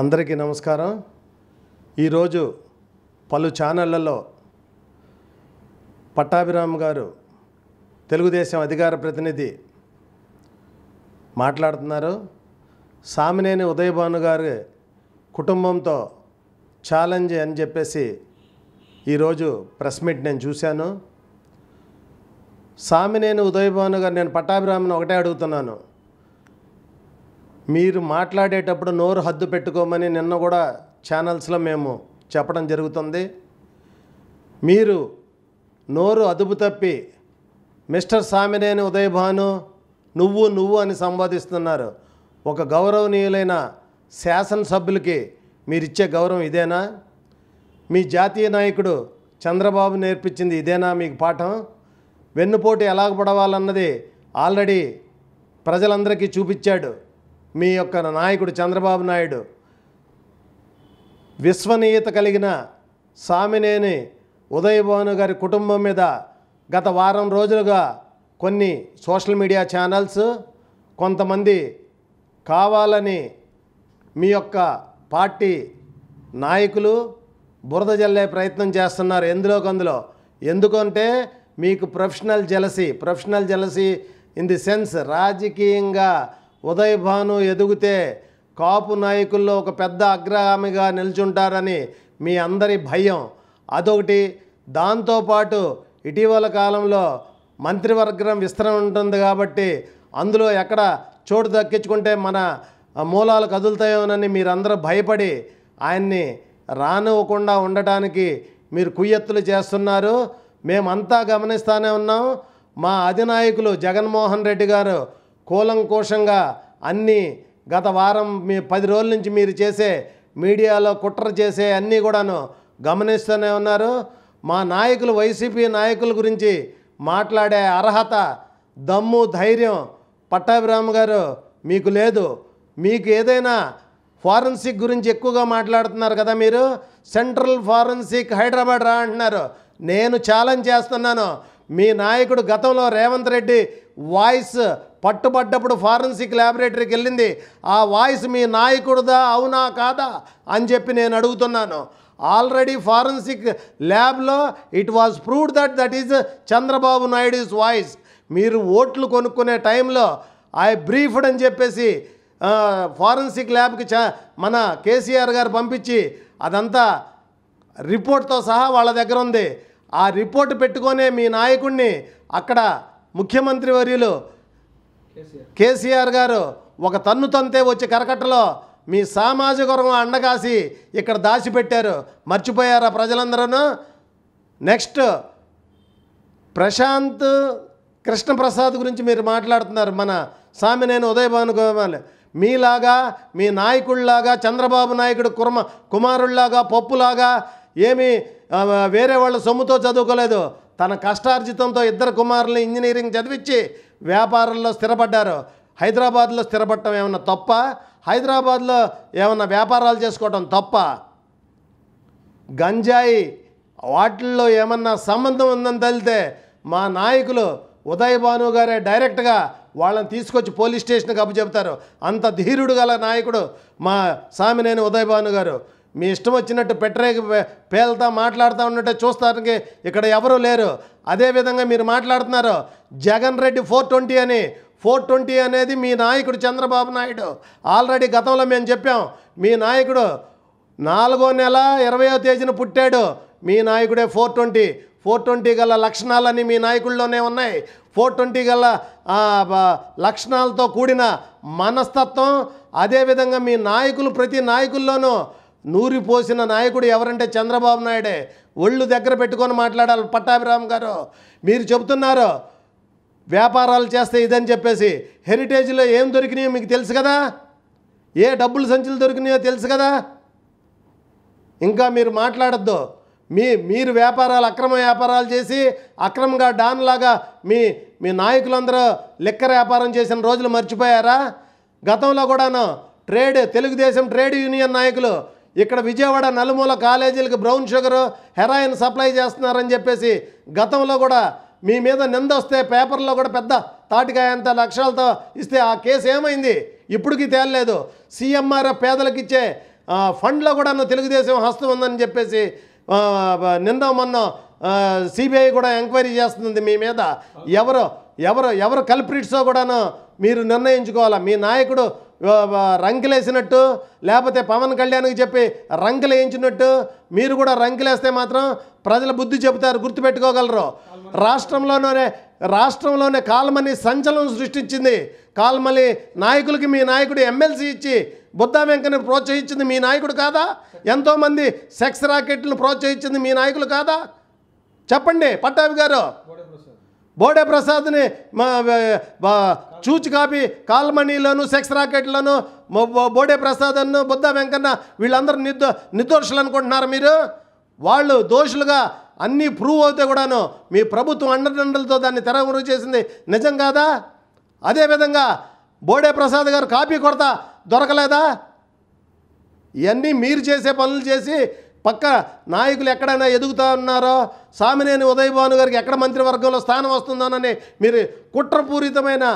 అందరికీ నమస్కారం ఈరోజు పలు ఛానళ్లలో పట్టాభిరామ్ గారు తెలుగుదేశం అధికార ప్రతినిధి మాట్లాడుతున్నారు సామినేని ఉదయభాను గారి కుటుంబంతో ఛాలెంజ్ అని చెప్పేసి ఈరోజు ప్రెస్ మీట్ నేను చూశాను సామినేని ఉదయభాను గారు నేను పట్టాభిరామ్ని ఒకటే అడుగుతున్నాను మీరు మాట్లాడేటప్పుడు నోరు హద్దు పెట్టుకోమని నిన్న కూడా ఛానల్స్లో మేము చెప్పడం జరుగుతుంది మీరు నోరు అదుపు తప్పి మిస్టర్ సామినేని ఉదయభాను నువ్వు నువ్వు అని సంబోధిస్తున్నారు ఒక గౌరవనీయులైన శాసనసభ్యులకి మీరిచ్చే గౌరవం ఇదేనా మీ జాతీయ నాయకుడు చంద్రబాబు నేర్పించింది ఇదేనా మీకు పాఠం వెన్నుపోటు ఎలాగ పడవాలన్నది ఆల్రెడీ ప్రజలందరికీ చూపించాడు మీ యొక్క నాయకుడు చంద్రబాబు నాయుడు విశ్వనీయత కలిగిన సామినేని ఉదయభవన్ గారి కుటుంబం మీద గత వారం రోజులుగా కొన్ని సోషల్ మీడియా ఛానల్స్ కొంతమంది కావాలని మీ యొక్క పార్టీ నాయకులు బురద జల్లే ప్రయత్నం చేస్తున్నారు ఎందులో కందులో ఎందుకంటే మీకు professional jealousy professional jealousy in the sense రాజకీయంగా ఉదయభాను భాను ఎదుగుతే కాపు నాయకుల్లో ఒక పెద్ద అగ్రగామిగా నిల్చుంటారని మీ అందరి భయం అదొకటి దాంతోపాటు ఇటీవల కాలంలో మంత్రివర్గం విస్తరణ ఉంటుంది కాబట్టి అందులో ఎక్కడ చోటు దక్కించుకుంటే మన మూలాలు కదులుతాయోనని మీరందరూ భయపడి ఆయన్ని రానివ్వకుండా ఉండటానికి మీరు కుయ్యత్తులు చేస్తున్నారు మేమంతా గమనిస్తూనే ఉన్నాం మా అధినాయకులు జగన్మోహన్ రెడ్డి గారు కూలంకోశంగా అన్నీ గత వారం మీ పది రోజుల నుంచి మీరు చేసే మీడియాలో కుట్ర చేసే అన్నీ కూడాను గమనిస్తూనే ఉన్నారు మా నాయకులు వైసీపీ నాయకుల గురించి మాట్లాడే అర్హత దమ్ము ధైర్యం పట్టాభిరామ గారు మీకు లేదు మీకు ఏదైనా ఫారెన్సిక్ గురించి ఎక్కువగా మాట్లాడుతున్నారు కదా మీరు సెంట్రల్ ఫారెన్సిక్ హైదరాబాద్ రా అంటున్నారు నేను ఛాలెంజ్ చేస్తున్నాను మీ నాయకుడు గతంలో రేవంత్ రెడ్డి వాయిస్ పట్టుబడ్డప్పుడు ఫారెన్సిక్ ల్యాబొరేటరీకి వెళ్ళింది ఆ వాయిస్ మీ నాయకుడుదా అవునా కాదా అని చెప్పి నేను అడుగుతున్నాను ఆల్రెడీ ఫారెన్సిక్ ల్యాబ్లో it was proved that that is Chandrababu Naidu voice మీరు ఓట్లు కొనుక్కునే టైంలో ఐ బ్రీఫ్డ్ అని చెప్పేసి ఫారెన్సిక్ ల్యాబ్కి చ మన కేసీఆర్ గారు పంపించి అదంతా రిపోర్ట్తో సహా వాళ్ళ దగ్గర ఉంది ఆ రిపోర్ట్ పెట్టుకొనే మీ నాయకుడిని అక్కడ ముఖ్యమంత్రి వర్యులు కేసీఆర్ గారు ఒక తన్ను తంతే వచ్చి కరకట్టలో మీ సామాజిక వర్గం అండగాసి ఇక్కడ దాచిపెట్టారు మర్చిపోయారా ప్రజలందరూ నెక్స్ట్ ప్రశాంత్ కృష్ణప్రసాద్ గురించి మీరు మాట్లాడుతున్నారు మన నేను ఉదయభాను గోమాలి మీలాగా మీ నాయకుడిలాగా చంద్రబాబు నాయుడు కుర్మ కుమారుల్లాగా పప్పులాగా ఏమీ వేరే వాళ్ళ సొమ్ముతో చదువుకోలేదు తన కష్టార్జితంతో ఇద్దరు కుమారులు ఇంజనీరింగ్ చదివించి వ్యాపారంలో స్థిరపడ్డారు హైదరాబాద్లో స్థిరపడటం ఏమన్నా తప్ప హైదరాబాద్లో ఏమన్నా వ్యాపారాలు చేసుకోవటం తప్ప గంజాయి వాటిల్లో ఏమన్నా సంబంధం ఉందని తల్లితే మా నాయకులు ఉదయ్ భాను గారే డైరెక్ట్గా వాళ్ళని తీసుకొచ్చి పోలీస్ స్టేషన్కి అప్పు చెబుతారు అంత ధీరుడు గల నాయకుడు మా సామినేని ఉదయ్ భాను గారు మీ ఇష్టం వచ్చినట్టు పెట్టరేగి పేలుతా మాట్లాడుతూ ఉన్నట్టే చూస్తానికి ఇక్కడ ఎవరూ లేరు అదేవిధంగా మీరు మాట్లాడుతున్నారు జగన్ రెడ్డి ఫోర్ ట్వంటీ అని ఫోర్ ట్వంటీ అనేది మీ నాయకుడు చంద్రబాబు నాయుడు ఆల్రెడీ గతంలో మేము చెప్పాం మీ నాయకుడు నాలుగో నెల ఇరవయో తేదీన పుట్టాడు మీ నాయకుడే ఫోర్ ట్వంటీ ఫోర్ ట్వంటీ గల లక్షణాలన్నీ మీ నాయకుల్లోనే ఉన్నాయి ఫోర్ ట్వంటీ గల లక్షణాలతో కూడిన మనస్తత్వం అదేవిధంగా మీ నాయకులు ప్రతి నాయకుల్లోనూ నూరి పోసిన నాయకుడు ఎవరంటే చంద్రబాబు నాయుడే ఒళ్ళు దగ్గర పెట్టుకొని మాట్లాడాలి పట్టాభిరామ్ గారు మీరు చెబుతున్నారు వ్యాపారాలు చేస్తే ఇదని చెప్పేసి హెరిటేజ్లో ఏం దొరికినాయో మీకు తెలుసు కదా ఏ డబ్బులు సంచులు దొరికినాయో తెలుసు కదా ఇంకా మీరు మాట్లాడద్దు మీ మీరు వ్యాపారాలు అక్రమ వ్యాపారాలు చేసి అక్రమంగా డాన్లాగా మీ మీ నాయకులందరూ లెక్క వ్యాపారం చేసిన రోజులు మర్చిపోయారా గతంలో కూడాను ట్రేడ్ తెలుగుదేశం ట్రేడ్ యూనియన్ నాయకులు ఇక్కడ విజయవాడ నలుమూల కాలేజీలకు బ్రౌన్ షుగర్ హెరాయిన్ సప్లై చేస్తున్నారని చెప్పేసి గతంలో కూడా మీ మీద నింద వస్తే పేపర్లో కూడా పెద్ద తాటికాయంత లక్షలతో ఇస్తే ఆ కేసు ఏమైంది ఇప్పటికి తేలలేదు సీఎంఆర్ఎఫ్ పేదలకు ఇచ్చే ఫండ్లో కూడా తెలుగుదేశం హస్తం ఉందని చెప్పేసి నింద మొన్న సిబిఐ కూడా ఎంక్వైరీ చేస్తుంది మీ మీద ఎవరు ఎవరు ఎవరు కల్ప్రిట్సో కూడాను మీరు నిర్ణయించుకోవాలా మీ నాయకుడు రంకెలేసినట్టు లేకపోతే పవన్ కళ్యాణ్కి చెప్పి రంకులు వేయించినట్టు మీరు కూడా రంకెలేస్తే మాత్రం ప్రజల బుద్ధి చెబుతారు గుర్తుపెట్టుకోగలరు రాష్ట్రంలోనే రాష్ట్రంలోనే కాల్మని సంచలనం సృష్టించింది కాల్మలి నాయకులకి మీ నాయకుడు ఎమ్మెల్సీ ఇచ్చి బుద్ధా వెంకని ప్రోత్సహించింది మీ నాయకుడు కాదా ఎంతోమంది సెక్స్ రాకెట్లను ప్రోత్సహించింది మీ నాయకులు కాదా చెప్పండి పట్టాభి గారు బోడే ప్రసాద్ని చూచి కాపీ కాల్మణిలోను సెక్స్ రాకెట్లను బోడే ప్రసాద్ అను బుద్ధ వెంకన్న వీళ్ళందరూ నిర్దో నిర్దోషులు అనుకుంటున్నారు మీరు వాళ్ళు దోషులుగా అన్నీ ప్రూవ్ అవుతే కూడాను మీ ప్రభుత్వం అండదండలతో దాన్ని తెరవరు చేసింది నిజం కాదా అదేవిధంగా బోడే ప్రసాద్ గారు కాపీ కొడతా దొరకలేదా ఇవన్నీ మీరు చేసే పనులు చేసి పక్క నాయకులు ఎక్కడైనా ఎదుగుతా ఉన్నారో సామినేని ఉదయభాను గారికి ఎక్కడ మంత్రివర్గంలో స్థానం వస్తుందోనని మీరు కుట్రపూరితమైన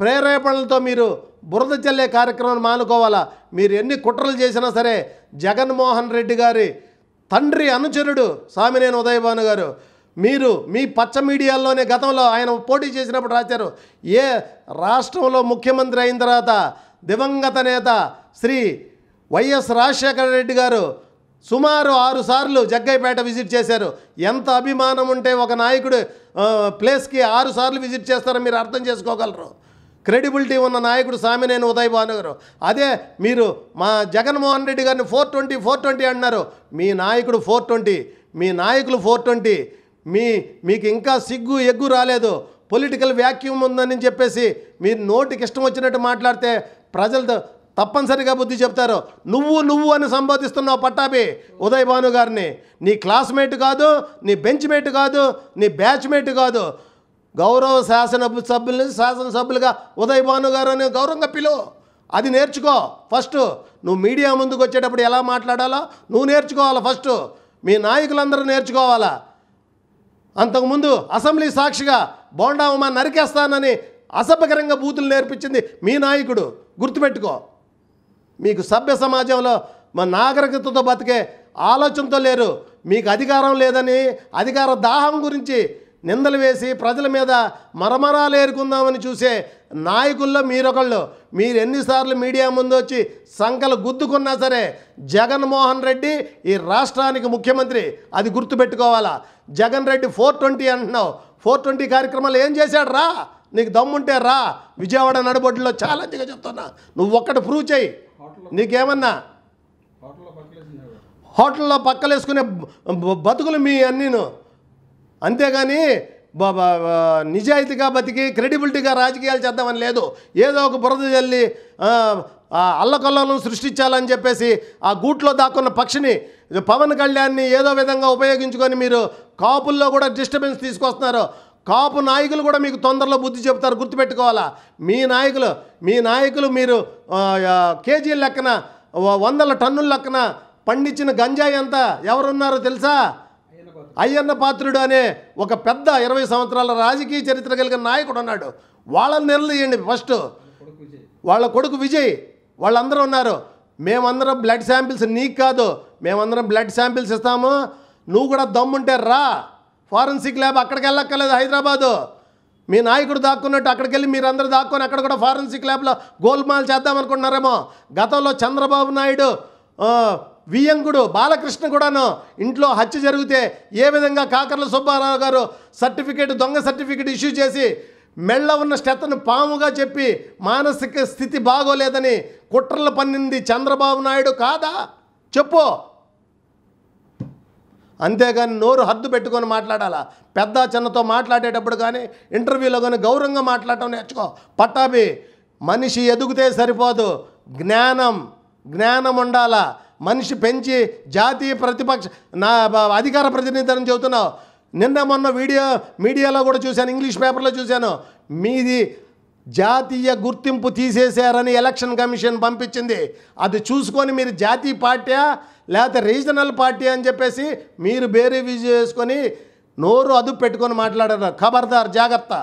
ప్రేరేపణలతో మీరు బురద చల్లే కార్యక్రమాన్ని మానుకోవాలా మీరు ఎన్ని కుట్రలు చేసినా సరే జగన్మోహన్ రెడ్డి గారి తండ్రి అనుచరుడు సామినేని ఉదయభాను గారు మీరు మీ పచ్చ మీడియాల్లోనే గతంలో ఆయన పోటీ చేసినప్పుడు రాశారు ఏ రాష్ట్రంలో ముఖ్యమంత్రి అయిన తర్వాత దివంగత నేత శ్రీ వైఎస్ రాజశేఖర రెడ్డి గారు సుమారు ఆరు సార్లు జగ్గైపేట విజిట్ చేశారు ఎంత అభిమానం ఉంటే ఒక నాయకుడు ప్లేస్కి ఆరు సార్లు విజిట్ చేస్తారో మీరు అర్థం చేసుకోగలరు క్రెడిబిలిటీ ఉన్న నాయకుడు సామినేని ఉదయ్ భానుగారు అదే మీరు మా జగన్మోహన్ రెడ్డి గారిని ఫోర్ ట్వంటీ ఫోర్ ట్వంటీ అన్నారు మీ నాయకుడు ఫోర్ ట్వంటీ మీ నాయకులు ఫోర్ ట్వంటీ మీ మీకు ఇంకా సిగ్గు ఎగ్గు రాలేదు పొలిటికల్ వ్యాక్యూమ్ ఉందని చెప్పేసి మీరు నోటికి ఇష్టం వచ్చినట్టు మాట్లాడితే ప్రజలతో తప్పనిసరిగా బుద్ధి చెప్తారు నువ్వు నువ్వు అని సంబోధిస్తున్నావు పట్టాభి ఉదయ్ భాను గారిని నీ క్లాస్మేట్ కాదు నీ బెంచ్ మేట్ కాదు నీ బ్యాచ్మేట్ కాదు గౌరవ శాసన సభ్యులు శాసనసభ్యులుగా ఉదయ్ భాను గారు అని గౌరవంగా పిలువు అది నేర్చుకో ఫస్ట్ నువ్వు మీడియా ముందుకు వచ్చేటప్పుడు ఎలా మాట్లాడాలో నువ్వు నేర్చుకోవాలా ఫస్ట్ మీ నాయకులందరూ నేర్చుకోవాలా అంతకుముందు అసెంబ్లీ సాక్షిగా మా నరికేస్తానని అసభ్యకరంగా బూతులు నేర్పించింది మీ నాయకుడు గుర్తుపెట్టుకో మీకు సభ్య సమాజంలో మా నాగరికతతో బతికే ఆలోచనతో లేరు మీకు అధికారం లేదని అధికార దాహం గురించి నిందలు వేసి ప్రజల మీద మరమరాలు ఏరుకుందామని చూసే నాయకుల్లో మీరొకళ్ళు మీరు ఎన్నిసార్లు మీడియా ముందు వచ్చి సంకలు గుద్దుకున్నా సరే జగన్మోహన్ రెడ్డి ఈ రాష్ట్రానికి ముఖ్యమంత్రి అది గుర్తుపెట్టుకోవాలా జగన్ రెడ్డి ఫోర్ ట్వంటీ అంటున్నావు ఫోర్ ట్వంటీ కార్యక్రమాలు ఏం చేశాడు రా నీకు దమ్ముంటే రా విజయవాడ నడుబొడ్డులో ఛాలెంజ్గా చెప్తున్నా నువ్వు ఒక్కటి ప్రూవ్ చేయి నీకేమన్నా హోటల్లో పక్కలేసుకునే బతుకులు మీ అన్నీను అంతేగాని నిజాయితీగా బతికి క్రెడిబిలిటీగా రాజకీయాలు చేద్దామని లేదు ఏదో ఒక బురద చల్లి అల్లకల్లను సృష్టించాలని చెప్పేసి ఆ గూట్లో దాక్కున్న పక్షిని పవన్ కళ్యాణ్ని ఏదో విధంగా ఉపయోగించుకొని మీరు కాపుల్లో కూడా డిస్టర్బెన్స్ తీసుకొస్తున్నారు కాపు నాయకులు కూడా మీకు తొందరలో బుద్ధి చెబుతారు గుర్తుపెట్టుకోవాలా మీ నాయకులు మీ నాయకులు మీరు కేజీల లెక్కన వందల టన్నుల లెక్కన పండించిన గంజాయి ఎంత ఎవరున్నారో తెలుసా అయ్యన్న పాత్రుడు అనే ఒక పెద్ద ఇరవై సంవత్సరాల రాజకీయ చరిత్ర కలిగిన నాయకుడు ఉన్నాడు వాళ్ళని నిర్ణయండి ఫస్ట్ వాళ్ళ కొడుకు విజయ్ వాళ్ళందరూ ఉన్నారు మేమందరం బ్లడ్ శాంపిల్స్ నీకు కాదు మేమందరం బ్లడ్ శాంపిల్స్ ఇస్తాము నువ్వు కూడా దమ్ముంటే రా ఫారెన్సిక్ ల్యాబ్ అక్కడికి వెళ్ళక్కర్లేదు హైదరాబాదు మీ నాయకుడు దాక్కున్నట్టు అక్కడికి వెళ్ళి మీరందరూ దాక్కుని అక్కడ కూడా ఫారెన్సిక్ ల్యాబ్లో గోల్మాల్ చేద్దామనుకుంటున్నారేమో గతంలో చంద్రబాబు నాయుడు వియంగుడు బాలకృష్ణ కూడాను ఇంట్లో హత్య జరిగితే ఏ విధంగా కాకర్ల సుబ్బారావు గారు సర్టిఫికేట్ దొంగ సర్టిఫికేట్ ఇష్యూ చేసి మెళ్ళ ఉన్న స్టెత్తను పాముగా చెప్పి మానసిక స్థితి బాగోలేదని కుట్రలు పన్నింది చంద్రబాబు నాయుడు కాదా చెప్పు అంతేగాని నోరు హద్దు పెట్టుకొని మాట్లాడాలా పెద్ద చిన్నతో మాట్లాడేటప్పుడు కానీ ఇంటర్వ్యూలో కానీ గౌరవంగా మాట్లాడటం నేర్చుకో పట్టాభి మనిషి ఎదుగుతే సరిపోదు జ్ఞానం జ్ఞానం ఉండాలా మనిషి పెంచి జాతీయ ప్రతిపక్ష నా అధికార ప్రతినిధులను చెబుతున్నావు నిన్న మొన్న వీడియో మీడియాలో కూడా చూశాను ఇంగ్లీష్ పేపర్లో చూశాను మీది జాతీయ గుర్తింపు తీసేశారని ఎలక్షన్ కమిషన్ పంపించింది అది చూసుకొని మీరు జాతీయ పార్టీయా లేకపోతే రీజనల్ పార్టీ అని చెప్పేసి మీరు బేరీ విజు చేసుకొని నోరు అదుపు పెట్టుకొని మాట్లాడారు ఖబర్దార్ జాగ్రత్త